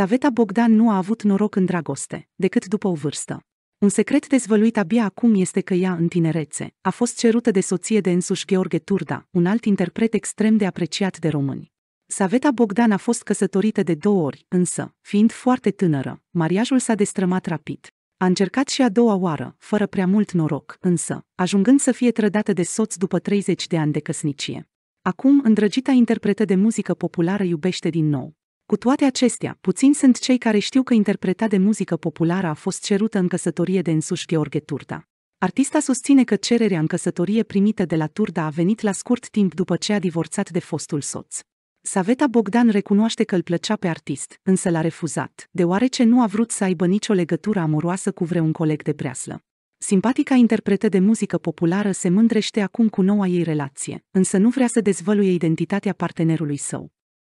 Saveta Bogdan nu a avut noroc în dragoste, decât după o vârstă. Un secret dezvăluit abia acum este că ea, în tinerețe, a fost cerută de soție de însuși Gheorghe Turda, un alt interpret extrem de apreciat de români. Saveta Bogdan a fost căsătorită de două ori, însă, fiind foarte tânără, mariajul s-a destrămat rapid. A încercat și a doua oară, fără prea mult noroc, însă, ajungând să fie trădată de soț după 30 de ani de căsnicie. Acum, îndrăgita interpretă de muzică populară iubește din nou, cu toate acestea, puțini sunt cei care știu că interpreta de muzică populară a fost cerută în căsătorie de însuși Gheorghe Turda. Artista susține că cererea în căsătorie primită de la Turda a venit la scurt timp după ce a divorțat de fostul soț. Saveta Bogdan recunoaște că îl plăcea pe artist, însă l-a refuzat, deoarece nu a vrut să aibă nicio legătură amoroasă cu vreun coleg de preaslă. Simpatica interpretă de muzică populară se mândrește acum cu noua ei relație, însă nu vrea să dezvăluie identitatea partenerului său.